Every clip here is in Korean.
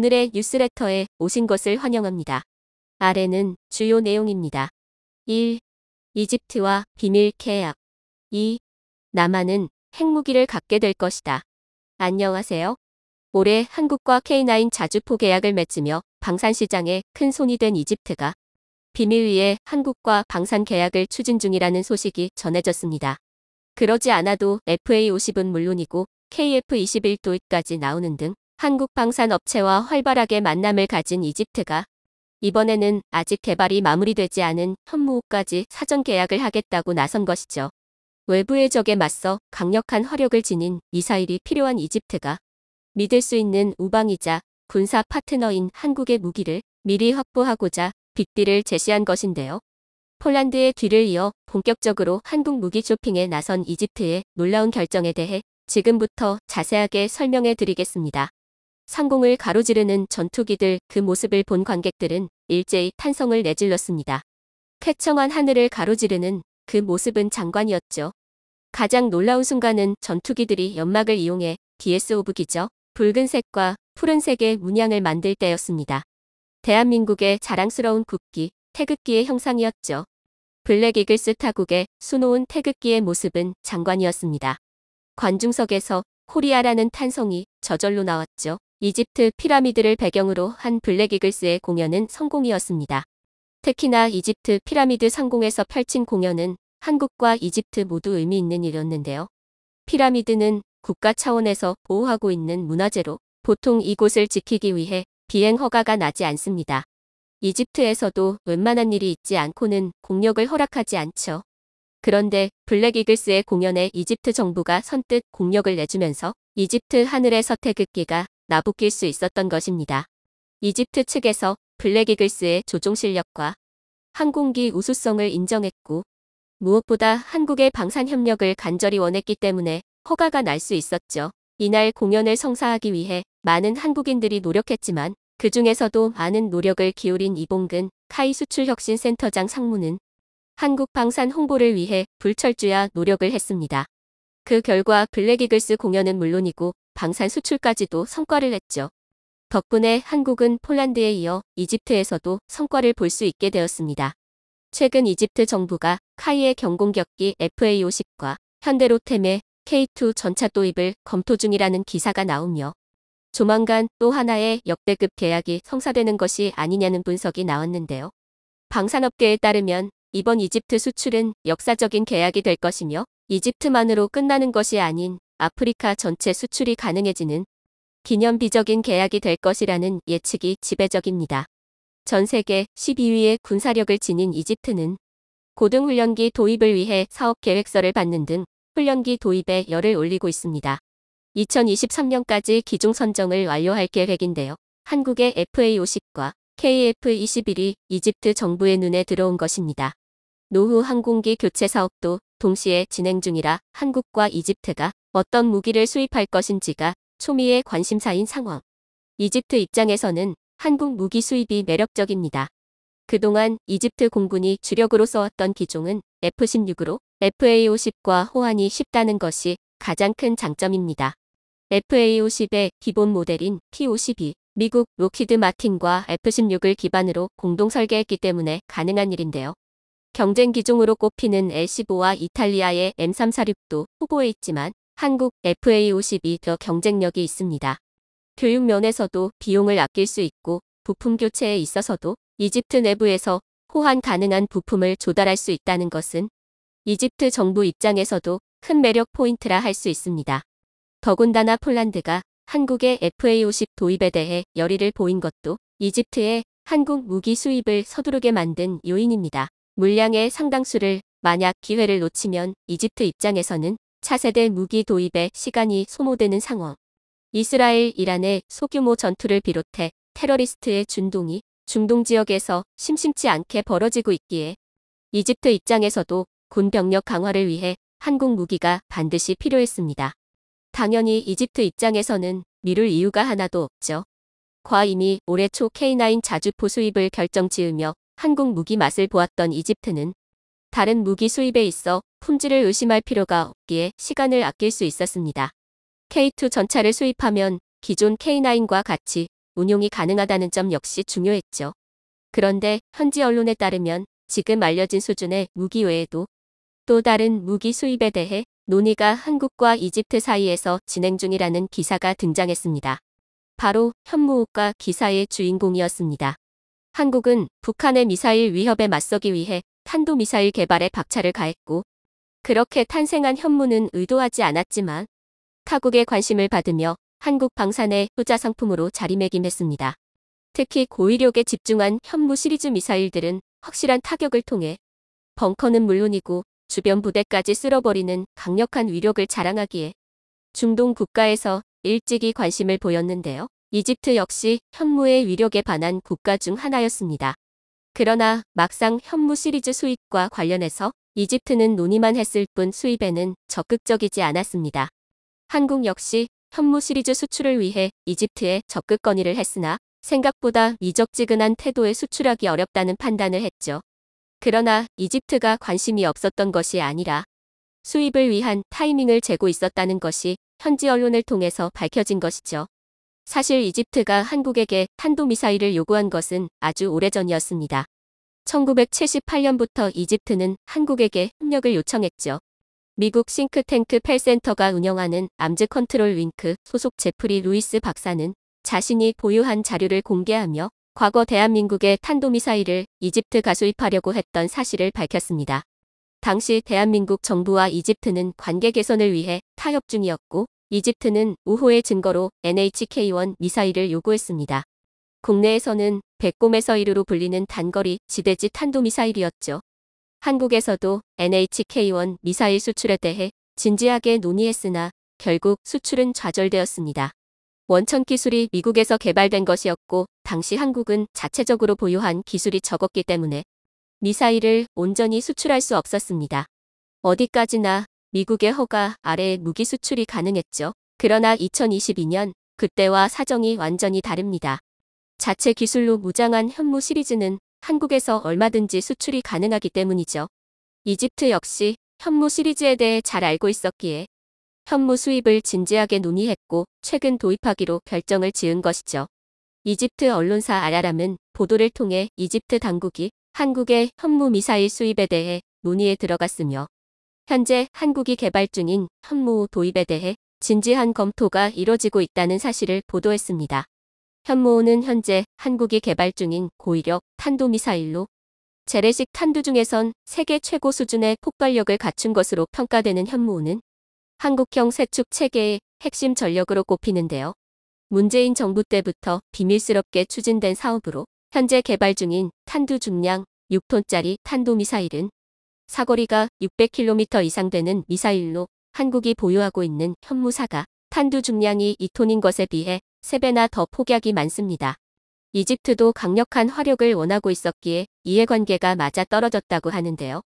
오늘의 뉴스레터에 오신 것을 환영합니다. 아래는 주요 내용입니다. 1. 이집트와 비밀 계약 2. 남한은 핵무기를 갖게 될 것이다. 안녕하세요. 올해 한국과 K9 자주포 계약을 맺으며 방산시장에 큰 손이 된 이집트가 비밀위에 한국과 방산 계약을 추진 중이라는 소식이 전해졌습니다. 그러지 않아도 FA50은 물론이고 KF21도입까지 나오는 등 한국 방산업체와 활발하게 만남을 가진 이집트가 이번에는 아직 개발이 마무리되지 않은 현무호까지 사전 계약을 하겠다고 나선 것이죠. 외부의 적에 맞서 강력한 화력을 지닌 미사일이 필요한 이집트가 믿을 수 있는 우방이자 군사 파트너인 한국의 무기를 미리 확보하고자 빅딜을 제시한 것인데요. 폴란드의 뒤를 이어 본격적으로 한국 무기 쇼핑에 나선 이집트의 놀라운 결정에 대해 지금부터 자세하게 설명해 드리겠습니다. 상공을 가로지르는 전투기들 그 모습을 본 관객들은 일제히 탄성을 내질렀습니다. 쾌청한 하늘을 가로지르는 그 모습은 장관이었죠. 가장 놀라운 순간은 전투기들이 연막을 이용해 DS 오브기죠. 붉은색과 푸른색의 문양을 만들 때였습니다. 대한민국의 자랑스러운 국기, 태극기의 형상이었죠. 블랙이글스 타국의 수놓은 태극기의 모습은 장관이었습니다. 관중석에서 코리아라는 탄성이 저절로 나왔죠. 이집트 피라미드를 배경으로 한 블랙이글스의 공연은 성공이었습니다. 특히나 이집트 피라미드 상공에서 펼친 공연은 한국과 이집트 모두 의미 있는 일이었는데요. 피라미드는 국가 차원에서 보호하고 있는 문화재로 보통 이곳을 지키기 위해 비행 허가가 나지 않습니다. 이집트에서도 웬만한 일이 있지 않고는 공력을 허락하지 않죠. 그런데 블랙이글스의 공연에 이집트 정부가 선뜻 공력을 내주면서 이집트 하늘의 서태극기가 나부낄 수 있었던 것입니다. 이집트 측에서 블랙이글스의 조종 실력과 항공기 우수성을 인정했고 무엇보다 한국의 방산 협력을 간절히 원했기 때문에 허가가 날 수 있었죠. 이날 공연을 성사하기 위해 많은 한국인들이 노력했지만 그 중에서도 많은 노력을 기울인 이봉근 카이 수출혁신센터장 상무는 한국 방산 홍보를 위해 불철주야 노력을 했습니다. 그 결과 블랙이글스 공연은 물론이고 방산 수출까지도 성과를 냈죠. 덕분에 한국은 폴란드에 이어 이집트에서도 성과를 볼 수 있게 되었습니다. 최근 이집트 정부가 카이의 경공격기 FA50과 현대로템의 K2 전차 도입을 검토 중이라는 기사가 나오며 조만간 또 하나의 역대급 계약이 성사되는 것이 아니냐는 분석이 나왔는데요. 방산업계에 따르면 이번 이집트 수출은 역사적인 계약이 될 것이며 이집트만으로 끝나는 것이 아닌 아프리카 전체 수출이 가능해지는 기념비적인 계약이 될 것이라는 예측이 지배적입니다. 전 세계 12위의 군사력을 지닌 이집트는 고등훈련기 도입을 위해 사업 계획서를 받는 등 훈련기 도입에 열을 올리고 있습니다. 2023년까지 기종 선정을 완료할 계획인데요. 한국의 FA50과 KF21이 이집트 정부의 눈에 들어온 것입니다. 노후 항공기 교체 사업도 동시에 진행 중이라 한국과 이집트가 어떤 무기를 수입할 것인지가 초미의 관심사인 상황. 이집트 입장에서는 한국 무기 수입이 매력적입니다. 그동안 이집트 공군이 주력으로 써왔던 기종은 F-16으로 FA-50과 호환이 쉽다는 것이 가장 큰 장점입니다. FA-50의 기본 모델인 P-52, 미국 로키드 마틴과 F-16을 기반으로 공동 설계했기 때문에 가능한 일인데요. 경쟁 기종으로 꼽히는 L-15와 이탈리아의 M346도 후보에 있지만 한국 FA52더 경쟁력이 있습니다. 교육 면에서도 비용을 아낄 수 있고 부품 교체에 있어서도 이집트 내부에서 호환 가능한 부품을 조달할 수 있다는 것은 이집트 정부 입장에서도 큰 매력 포인트라 할 수 있습니다. 더군다나 폴란드가 한국의 FA50 도입에 대해 열의를 보인 것도 이집트의 한국 무기 수입을 서두르게 만든 요인입니다. 물량의 상당수를 만약 기회를 놓치면 이집트 입장에서는 차세대 무기 도입에 시간이 소모되는 상황. 이스라엘, 이란의 소규모 전투를 비롯해 테러리스트의 준동이 중동 지역에서 심심치 않게 벌어지고 있기에 이집트 입장에서도 군 병력 강화를 위해 한국 무기가 반드시 필요했습니다. 당연히 이집트 입장에서는 미룰 이유가 하나도 없죠. 과 이미 올해 초 K9 자주포 수입을 결정 지으며 한국 무기 맛을 보았던 이집트는 다른 무기 수입에 있어 품질을 의심할 필요가 없기에 시간을 아낄 수 있었습니다. K2 전차를 수입하면 기존 K9과 같이 운용이 가능하다는 점 역시 중요했죠. 그런데 현지 언론에 따르면 지금 알려진 수준의 무기 외에도 또 다른 무기 수입에 대해 논의가 한국과 이집트 사이에서 진행 중이라는 기사가 등장했습니다. 바로 현무옥과 기사의 주인공이었습니다. 한국은 북한의 미사일 위협에 맞서기 위해 탄도미사일 개발에 박차를 가했고 그렇게 탄생한 현무는 의도하지 않았지만 타국의 관심을 받으며 한국 방산의 효자 상품으로 자리매김했습니다. 특히 고위력에 집중한 현무 시리즈 미사일들은 확실한 타격을 통해 벙커는 물론이고 주변 부대까지 쓸어버리는 강력한 위력을 자랑하기에 중동 국가에서 일찍이 관심을 보였는데요. 이집트 역시 현무의 위력에 반한 국가 중 하나였습니다. 그러나 막상 현무 시리즈 수입과 관련해서 이집트는 논의만 했을 뿐 수입에는 적극적이지 않았습니다. 한국 역시 현무 시리즈 수출을 위해 이집트에 적극 건의를 했으나 생각보다 미적지근한 태도에 수출하기 어렵다는 판단을 했죠. 그러나 이집트가 관심이 없었던 것이 아니라 수입을 위한 타이밍을 재고 있었다는 것이 현지 언론을 통해서 밝혀진 것이죠. 사실 이집트가 한국에게 탄도미사일을 요구한 것은 아주 오래전이었습니다. 1978년부터 이집트는 한국에게 협력을 요청했죠. 미국 싱크탱크 펠센터가 운영하는 암즈 컨트롤 윙크 소속 제프리 루이스 박사는 자신이 보유한 자료를 공개하며 과거 대한민국의 탄도미사일을 이집트가 수입하려고 했던 사실을 밝혔습니다. 당시 대한민국 정부와 이집트는 관계 개선을 위해 타협 중이었고 이집트는 우호의 증거로 NHK-1 미사일을 요구했습니다. 국내에서는 백곰에서 1루로 불리는 단거리 지대지 탄도미사일이었죠. 한국에서도 NHK-1 미사일 수출에 대해 진지하게 논의했으나 결국 수출은 좌절되었습니다. 원천 기술이 미국에서 개발된 것이었고 당시 한국은 자체적으로 보유한 기술이 적었기 때문에 미사일을 온전히 수출할 수 없었습니다. 어디까지나 미국의 허가 아래 무기 수출이 가능했죠. 그러나 2022년 그때와 사정이 완전히 다릅니다. 자체 기술로 무장한 현무 시리즈는 한국에서 얼마든지 수출이 가능하기 때문이죠. 이집트 역시 현무 시리즈에 대해 잘 알고 있었기에 현무 수입을 진지하게 논의했고 최근 도입하기로 결정을 지은 것이죠. 이집트 언론사 아라람은 보도를 통해 이집트 당국이 한국의 현무 미사일 수입에 대해 논의에 들어갔으며 현재 한국이 개발 중인 현무 도입에 대해 진지한 검토가 이뤄지고 있다는 사실을 보도했습니다. 현무호는 현재 한국이 개발 중인 고위력 탄도미사일로 재래식 탄두 중에선 세계 최고 수준의 폭발력을 갖춘 것으로 평가되는 현무호는 한국형 세축 체계의 핵심 전력으로 꼽히는데요. 문재인 정부 때부터 비밀스럽게 추진된 사업으로 현재 개발 중인 탄두 중량 6톤짜리 탄도미사일은 사거리가 600km 이상 되는 미사일로 한국이 보유하고 있는 현무사가 탄두 중량이 2톤인 것에 비해 3배나 더 폭약이 많습니다. 이집트도 강력한 화력을 원하고 있었기에 이해관계가 맞아 떨어졌다고 하는데요.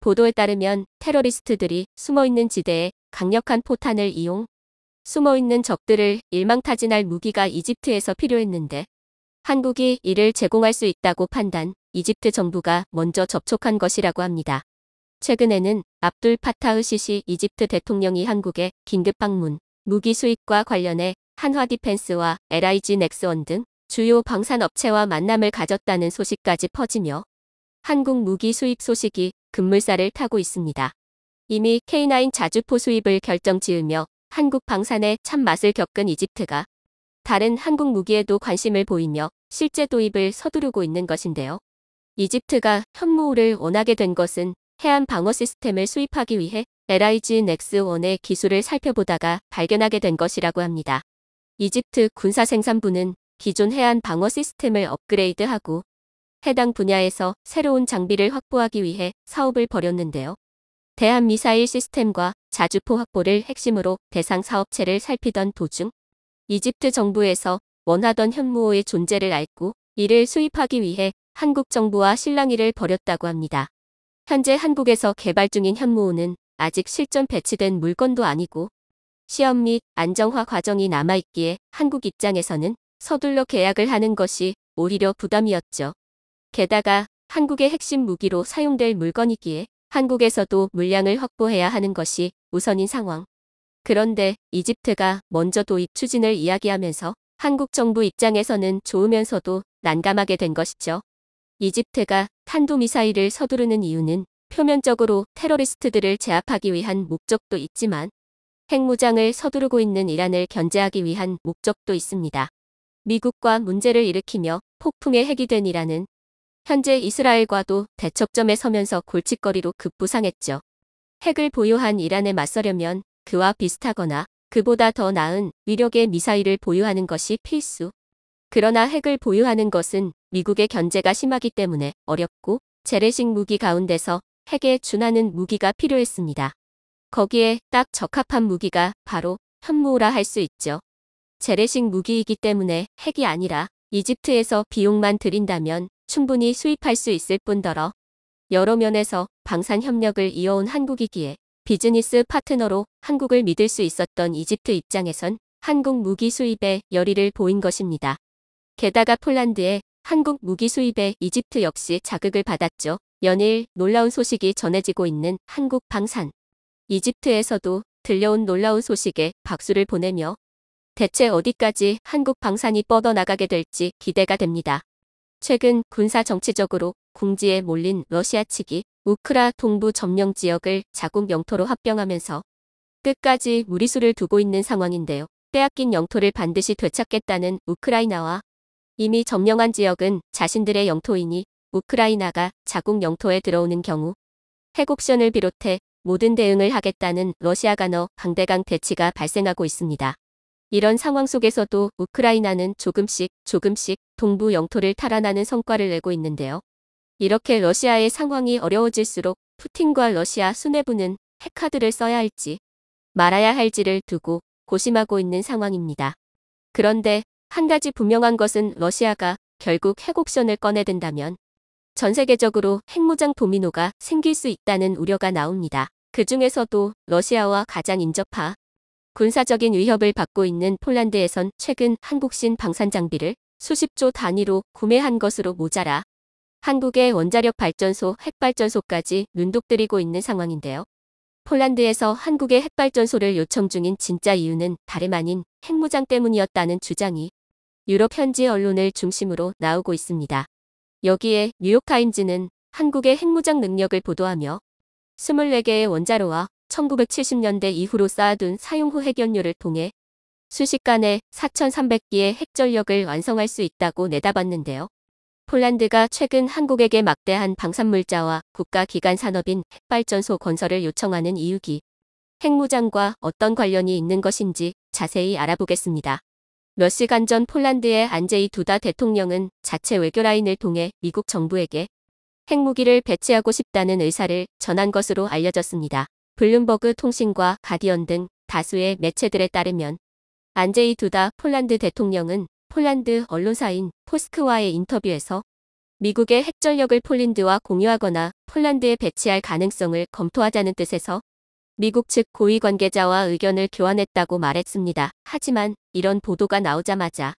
보도에 따르면 테러리스트들이 숨어있는 지대에 강력한 포탄을 이용, 숨어있는 적들을 일망타진할 무기가 이집트에서 필요했는데 한국이 이를 제공할 수 있다고 판단, 이집트 정부가 먼저 접촉한 것이라고 합니다. 최근에는 압둘 파타흐 시시 이집트 대통령이 한국에 긴급 방문, 무기 수입과 관련해 한화 디펜스와 LIG 넥스원 등 주요 방산업체와 만남을 가졌다는 소식까지 퍼지며 한국 무기 수입 소식이 급물살을 타고 있습니다. 이미 K9 자주포 수입을 결정 지으며 한국 방산의 참맛을 겪은 이집트가 다른 한국 무기에도 관심을 보이며 실제 도입을 서두르고 있는 것인데요. 이집트가 현무를 호 원하게 된 것은 해안 방어 시스템을 수입하기 위해 LIGN-X1의 e 기술을 살펴보다가 발견하게 된 것이라고 합니다. 이집트 군사 생산부는 기존 해안 방어 시스템을 업그레이드하고 해당 분야에서 새로운 장비를 확보하기 위해 사업을 벌였는데요. 대한미사일 시스템과 자주포 확보를 핵심으로 대상 사업체를 살피던 도중 이집트 정부에서 원하던 현무호의 존재를 알고 이를 수입하기 위해 한국 정부와 실랑이를 벌였다고 합니다. 현재 한국에서 개발 중인 현무호는 아직 실전 배치된 물건도 아니고 시험 및 안정화 과정이 남아있기에 한국 입장에서는 서둘러 계약을 하는 것이 오히려 부담이었죠. 게다가 한국의 핵심 무기로 사용될 물건이기에 한국에서도 물량을 확보해야 하는 것이 우선인 상황. 그런데 이집트가 먼저 도입 추진을 이야기하면서 한국 정부 입장에서는 좋으면서도 난감하게 된 것이죠. 이집트가 탄도미사일을 서두르는 이유는 표면적으로 테러리스트들을 제압하기 위한 목적도 있지만 핵무장을 서두르고 있는 이란을 견제하기 위한 목적도 있습니다. 미국과 문제를 일으키며 폭풍의 핵이 된 이란은 현재 이스라엘과도 대척점에 서면서 골칫거리로 급부상했죠. 핵을 보유한 이란에 맞서려면 그와 비슷하거나 그보다 더 나은 위력의 미사일을 보유하는 것이 필수. 그러나 핵을 보유하는 것은 미국의 견제가 심하기 때문에 어렵고 재래식 무기 가운데서 핵에 준하는 무기가 필요했습니다. 거기에 딱 적합한 무기가 바로 현무라 할 수 있죠. 재래식 무기이기 때문에 핵이 아니라 이집트에서 비용만 들인다면 충분히 수입할 수 있을 뿐더러 여러 면에서 방산 협력을 이어온 한국이기에 비즈니스 파트너로 한국을 믿을 수 있었던 이집트 입장에선 한국 무기 수입에 열의를 보인 것입니다. 게다가 폴란드에 한국 무기 수입에 이집트 역시 자극을 받았죠. 연일 놀라운 소식이 전해지고 있는 한국 방산. 이집트에서도 들려온 놀라운 소식에 박수를 보내며 대체 어디까지 한국 방산이 뻗어나가게 될지 기대가 됩니다. 최근 군사 정치적으로 궁지에 몰린 러시아 측이 우크라 동부 점령 지역을 자국 영토로 합병하면서 끝까지 무리수를 두고 있는 상황인데요. 빼앗긴 영토를 반드시 되찾겠다는 우크라이나와 이미 점령한 지역은 자신들의 영토이니 우크라이나가 자국 영토에 들어오는 경우 핵옵션을 비롯해 모든 대응을 하겠다는 러시아 간어 강대강 대치가 발생하고 있습니다. 이런 상황 속에서도 우크라이나는 조금씩 조금씩 동부 영토를 탈환하는 성과를 내고 있는데요. 이렇게 러시아의 상황이 어려워질수록 푸틴과 러시아 수뇌부는 핵카드를 써야 할지 말아야 할지를 두고 고심하고 있는 상황입니다. 그런데 한 가지 분명한 것은 러시아가 결국 핵옵션을 꺼내든다면 전 세계적으로 핵무장 도미노가 생길 수 있다는 우려가 나옵니다. 그 중에서도 러시아와 가장 인접하 군사적인 위협을 받고 있는 폴란드에선 최근 한국신 방산 장비를 수십조 단위로 구매한 것으로 모자라 한국의 원자력 발전소, 핵발전소까지 눈독들이고 있는 상황인데요. 폴란드에서 한국의 핵발전소를 요청 중인 진짜 이유는 다름 아닌 핵무장 때문이었다는 주장이 유럽 현지 언론을 중심으로 나오고 있습니다. 여기에 뉴욕타임즈는 한국의 핵무장 능력을 보도하며 24개의 원자로와 1970년대 이후로 쌓아둔 사용 후 핵연료를 통해 수십간의 4,300기의 핵전력을 완성할 수 있다고 내다봤는데요. 폴란드가 최근 한국에게 막대한 방산물자와 국가기관 산업인 핵발전소 건설을 요청하는 이유기 핵무장과 어떤 관련이 있는 것인지 자세히 알아보겠습니다. 몇 시간 전 폴란드의 안제이 두다 대통령은 자체 외교 라인을 통해 미국 정부에게 핵무기를 배치하고 싶다는 의사를 전한 것으로 알려졌습니다. 블룸버그 통신과 가디언 등 다수의 매체들에 따르면 안제이 두다 폴란드 대통령은 폴란드 언론사인 포스크와의 인터뷰에서 미국의 핵전력을 폴란드와 공유하거나 폴란드에 배치할 가능성을 검토하자는 뜻에서 미국 측 고위 관계자와 의견을 교환했다고 말했습니다. 하지만 이런 보도가 나오자마자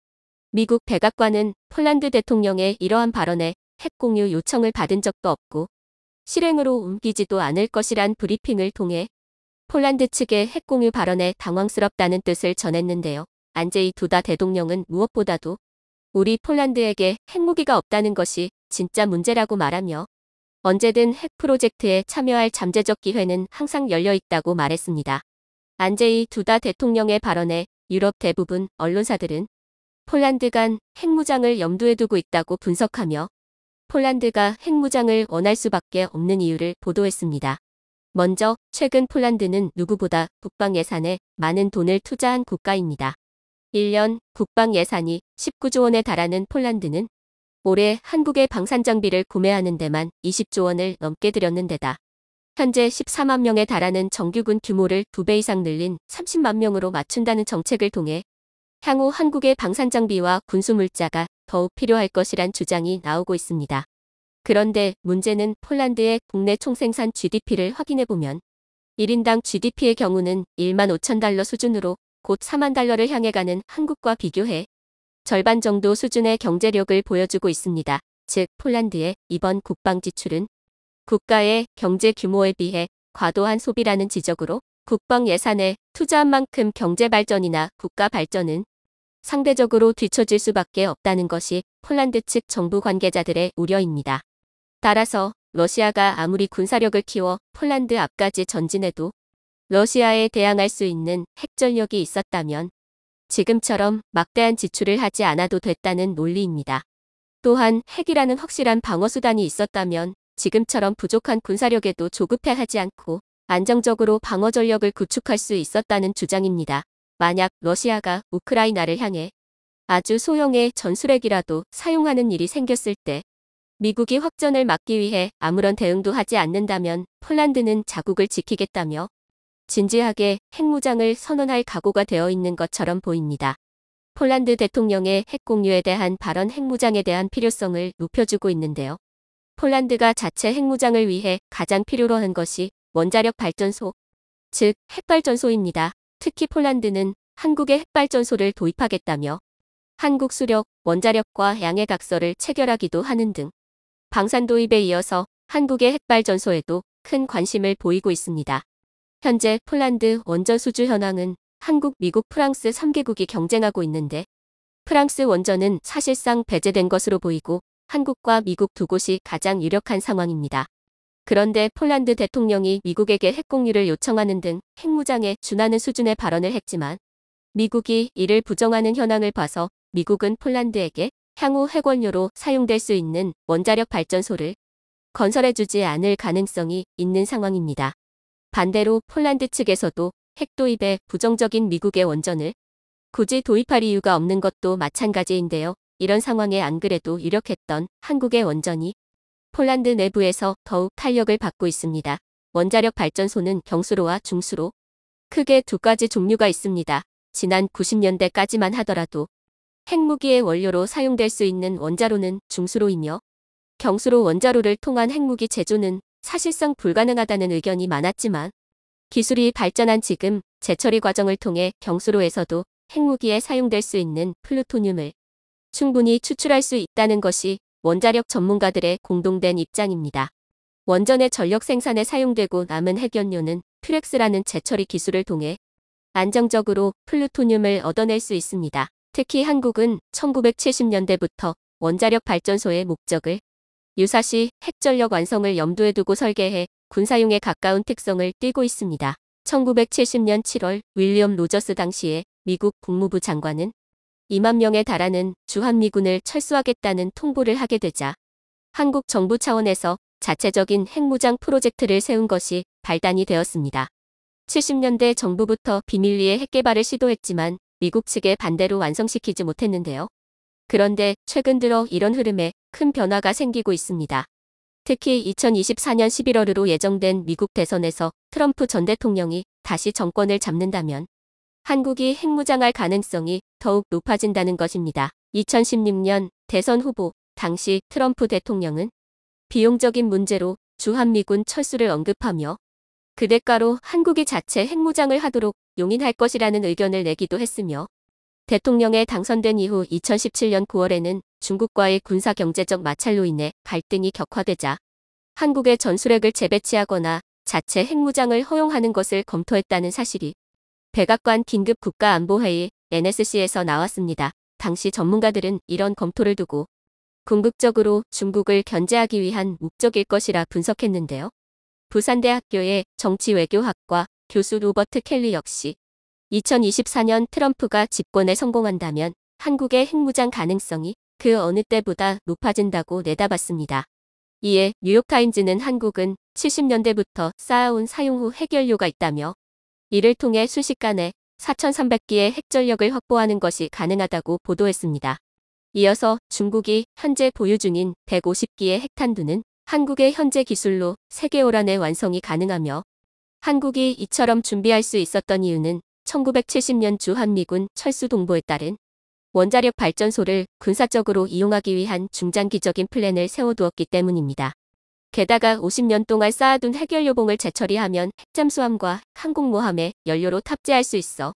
미국 백악관은 폴란드 대통령의 이러한 발언에 핵 공유 요청을 받은 적도 없고 실행으로 옮기지도 않을 것이란 브리핑을 통해 폴란드 측의 핵 공유 발언에 당황스럽다는 뜻을 전했는데요. 안제이 두다 대통령은 무엇보다도 우리 폴란드에게 핵무기가 없다는 것이 진짜 문제라고 말하며 언제든 핵 프로젝트에 참여할 잠재적 기회는 항상 열려 있다고 말했습니다. 안제이 두다 대통령의 발언에 유럽 대부분 언론사들은 폴란드 간 핵무장을 염두에 두고 있다고 분석하며 폴란드가 핵무장을 원할 수밖에 없는 이유를 보도했습니다. 먼저 최근 폴란드는 누구보다 국방 예산에 많은 돈을 투자한 국가입니다. 1년 국방 예산이 19조 원에 달하는 폴란드는 올해 한국의 방산장비를 구매하는 데만 20조 원을 넘게 들였는 데다 현재 14만 명에 달하는 정규군 규모를 2배 이상 늘린 30만 명으로 맞춘다는 정책을 통해 향후 한국의 방산장비와 군수물자가 더욱 필요할 것이란 주장이 나오고 있습니다. 그런데 문제는 폴란드의 국내 총생산 GDP를 확인해보면 1인당 GDP의 경우는 1만 5천 달러 수준으로 곧 4만 달러를 향해 가는 한국과 비교해 절반 정도 수준의 경제력을 보여주고 있습니다. 즉 폴란드의 이번 국방 지출은 국가의 경제 규모에 비해 과도한 소비라는 지적으로 국방 예산에 투자한 만큼 경제 발전이나 국가 발전은 상대적으로 뒤처질 수밖에 없다는 것이 폴란드 측 정부 관계자들의 우려입니다. 따라서 러시아가 아무리 군사력을 키워 폴란드 앞까지 전진해도 러시아에 대항할 수 있는 핵전력이 있었다면 지금처럼 막대한 지출을 하지 않아도 됐다는 논리입니다. 또한 핵이라는 확실한 방어수단이 있었다면 지금처럼 부족한 군사력에도 조급해하지 않고 안정적으로 방어 전력을 구축할 수 있었다는 주장입니다. 만약 러시아가 우크라이나를 향해 아주 소형의 전술핵이라도 사용하는 일이 생겼을 때 미국이 확전을 막기 위해 아무런 대응도 하지 않는다면 폴란드는 자국을 지키겠다며 진지하게 핵무장을 선언할 각오가 되어 있는 것처럼 보입니다. 폴란드 대통령의 핵 공유에 대한 발언 핵무장에 대한 필요성을 높여주고 있는데요. 폴란드가 자체 핵무장을 위해 가장 필요로 한 것이 원자력 발전소, 즉 핵발전소입니다. 특히 폴란드는 한국의 핵발전소를 도입하겠다며 한국 수력, 원자력과 양해각서를 체결하기도 하는 등 방산 도입에 이어서 한국의 핵발전소에도 큰 관심을 보이고 있습니다. 현재 폴란드 원전 수주 현황은 한국, 미국, 프랑스 3개국이 경쟁하고 있는데 프랑스 원전은 사실상 배제된 것으로 보이고 한국과 미국 두 곳이 가장 유력한 상황입니다. 그런데 폴란드 대통령이 미국에게 핵공유를 요청하는 등 핵무장에 준하는 수준의 발언을 했지만 미국이 이를 부정하는 현황을 봐서 미국은 폴란드에게 향후 핵원료로 사용될 수 있는 원자력 발전소를 건설해주지 않을 가능성이 있는 상황입니다. 반대로 폴란드 측에서도 핵 도입에 부정적인 미국의 원전을 굳이 도입할 이유가 없는 것도 마찬가지인데요. 이런 상황에 안 그래도 유력했던 한국의 원전이 폴란드 내부에서 더욱 탄력을 받고 있습니다. 원자력 발전소는 경수로와 중수로 크게 두 가지 종류가 있습니다. 지난 90년대까지만 하더라도 핵무기의 원료로 사용될 수 있는 원자로는 중수로이며 경수로 원자로를 통한 핵무기 제조는 사실상 불가능하다는 의견이 많았지만 기술이 발전한 지금 재처리 과정을 통해 경수로에서도 핵무기에 사용될 수 있는 플루토늄을 충분히 추출할 수 있다는 것이 원자력 전문가들의 공동된 입장입니다. 원전의 전력 생산에 사용되고 남은 핵연료는 퓨렉스라는 재처리 기술을 통해 안정적으로 플루토늄을 얻어낼 수 있습니다. 특히 한국은 1970년대부터 원자력 발전소의 목적을 유사시 핵전력 완성을 염두에 두고 설계해 군사용에 가까운 특성을 띠고 있습니다. 1970년 7월 윌리엄 로저스 당시에 미국 국무부 장관은 2만 명에 달하는 주한미군을 철수하겠다는 통보를 하게 되자 한국 정부 차원에서 자체적인 핵무장 프로젝트를 세운 것이 발단이 되었습니다. 70년대 정부부터 비밀리에 핵개발을 시도했지만 미국 측의 반대로 완성시키지 못했는데요. 그런데 최근 들어 이런 흐름에 큰 변화가 생기고 있습니다. 특히 2024년 11월으로 예정된 미국 대선에서 트럼프 전 대통령이 다시 정권을 잡는다면 한국이 핵무장할 가능성이 더욱 높아진다는 것입니다. 2016년 대선 후보 당시 트럼프 대통령은 비용적인 문제로 주한미군 철수를 언급하며 그 대가로 한국이 자체 핵무장을 하도록 용인할 것이라는 의견을 내기도 했으며 대통령에 당선된 이후 2017년 9월에는 중국과의 군사경제적 마찰로 인해 갈등이 격화되자 한국의 전술핵을 재배치하거나 자체 핵무장을 허용하는 것을 검토했다는 사실이 백악관 긴급 국가안보회의 NSC에서 나왔습니다. 당시 전문가들은 이런 검토를 두고 궁극적으로 중국을 견제하기 위한 목적일 것이라 분석했는데요. 부산대학교의 정치외교학과 교수 로버트 켈리 역시 2024년 트럼프가 집권에 성공한다면 한국의 핵무장 가능성이 그 어느 때보다 높아진다고 내다봤습니다. 이에 뉴욕타임즈는 한국은 70년대부터 쌓아온 사용 후 핵연료가 있다며 이를 통해 수식간에 4,300기의 핵전력을 확보하는 것이 가능하다고 보도했습니다. 이어서 중국이 현재 보유 중인 150기의 핵탄두는 한국의 현재 기술로 3개월 안에 완성이 가능하며 한국이 이처럼 준비할 수 있었던 이유는 1970년 주한미군 철수 동보에 따른 원자력 발전소를 군사적으로 이용하기 위한 중장기적인 플랜을 세워두었기 때문입니다. 게다가 50년 동안 쌓아둔 핵연료봉을 재처리하면 핵잠수함과 항공모함에 연료로 탑재할 수 있어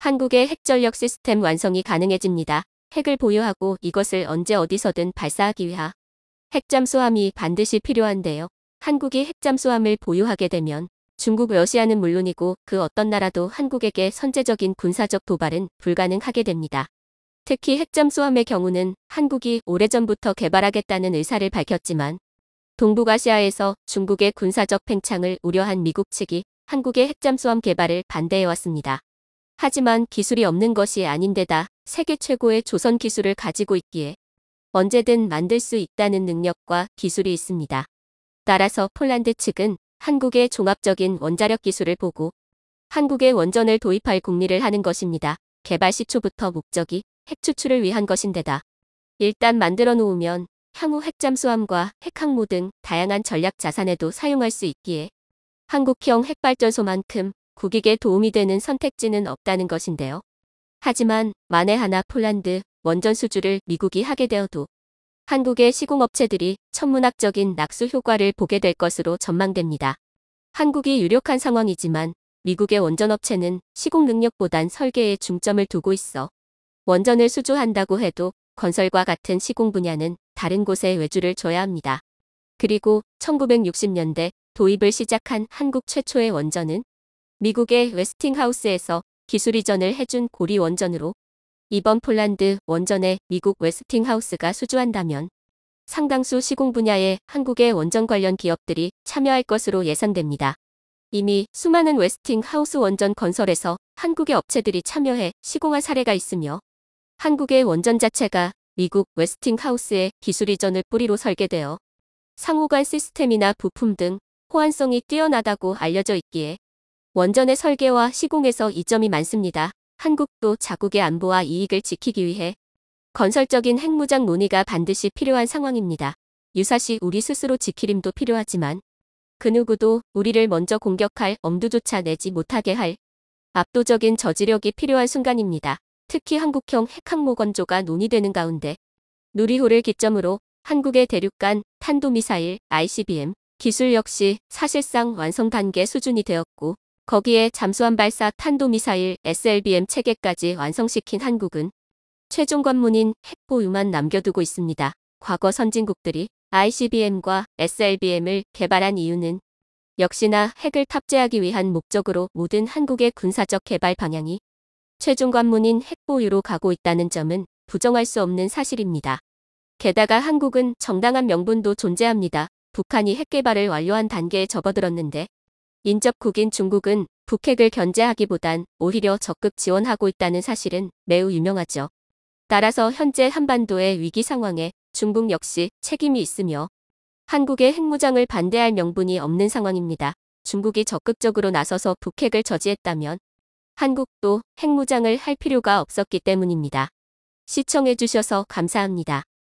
한국의 핵전력 시스템 완성이 가능해집니다. 핵을 보유하고 이것을 언제 어디서든 발사하기 위하 핵잠수함이 반드시 필요한데요. 한국이 핵잠수함을 보유하게 되면 중국 러시아는 물론이고 그 어떤 나라도 한국에게 선제적인 군사적 도발은 불가능하게 됩니다. 특히 핵잠수함의 경우는 한국이 오래전부터 개발하겠다는 의사를 밝혔지만 동북아시아에서 중국의 군사적 팽창을 우려한 미국 측이 한국의 핵잠수함 개발을 반대해왔습니다. 하지만 기술이 없는 것이 아닌데다 세계 최고의 조선 기술을 가지고 있기에 언제든 만들 수 있다는 능력과 기술이 있습니다. 따라서 폴란드 측은 한국의 종합적인 원자력 기술을 보고 한국의 원전을 도입할 궁리를 하는 것입니다. 개발 시초부터 목적이 핵 추출을 위한 것인데다. 일단 만들어 놓으면 향후 핵잠수함과 핵항모 등 다양한 전략 자산에도 사용할 수 있기에 한국형 핵발전소만큼 국익에 도움이 되는 선택지는 없다는 것인데요. 하지만 만에 하나 폴란드 원전 수주를 미국이 하게 되어도 한국의 시공업체들이 천문학적인 낙수 효과를 보게 될 것으로 전망됩니다. 한국이 유력한 상황이지만 미국의 원전업체는 시공 능력보단 설계에 중점을 두고 있어 원전을 수주한다고 해도 건설과 같은 시공 분야는 다른 곳에 외주를 줘야 합니다. 그리고 1960년대 도입을 시작한 한국 최초의 원전은 미국의 웨스팅하우스에서 기술 이전을 해준 고리 원전으로 이번 폴란드 원전에 미국 웨스팅하우스가 수주한다면 상당수 시공 분야에 한국의 원전 관련 기업들이 참여할 것으로 예상됩니다. 이미 수많은 웨스팅하우스 원전 건설에서 한국의 업체들이 참여해 시공한 사례가 있으며 한국의 원전 자체가 미국 웨스팅하우스의 기술 이전을 뿌리로 설계되어 상호간 시스템이나 부품 등 호환성이 뛰어나다고 알려져 있기에 원전의 설계와 시공에서 이점이 많습니다. 한국도 자국의 안보와 이익을 지키기 위해 건설적인 핵무장 논의가 반드시 필요한 상황입니다. 유사시 우리 스스로 지킬 힘도 필요하지만 그 누구도 우리를 먼저 공격할 엄두조차 내지 못하게 할 압도적인 저지력이 필요한 순간입니다. 특히 한국형 핵항모 건조가 논의되는 가운데 누리호를 기점으로 한국의 대륙간 탄도미사일 ICBM 기술 역시 사실상 완성 단계 수준이 되었고 거기에 잠수함 발사 탄도미사일 SLBM 체계까지 완성시킨 한국은 최종 관문인 핵보유만 남겨두고 있습니다. 과거 선진국들이 ICBM과 SLBM을 개발한 이유는 역시나 핵을 탑재하기 위한 목적으로 모든 한국의 군사적 개발 방향이 최종 관문인 핵보유로 가고 있다는 점은 부정할 수 없는 사실입니다. 게다가 한국은 정당한 명분도 존재합니다. 북한이 핵개발을 완료한 단계에 접어들었는데 인접국인 중국은 북핵을 견제하기보단 오히려 적극 지원하고 있다는 사실은 매우 유명하죠. 따라서 현재 한반도의 위기 상황에 중국 역시 책임이 있으며 한국의 핵무장을 반대할 명분이 없는 상황입니다. 중국이 적극적으로 나서서 북핵을 저지했다면 한국도 핵무장을 할 필요가 없었기 때문입니다. 시청해주셔서 감사합니다.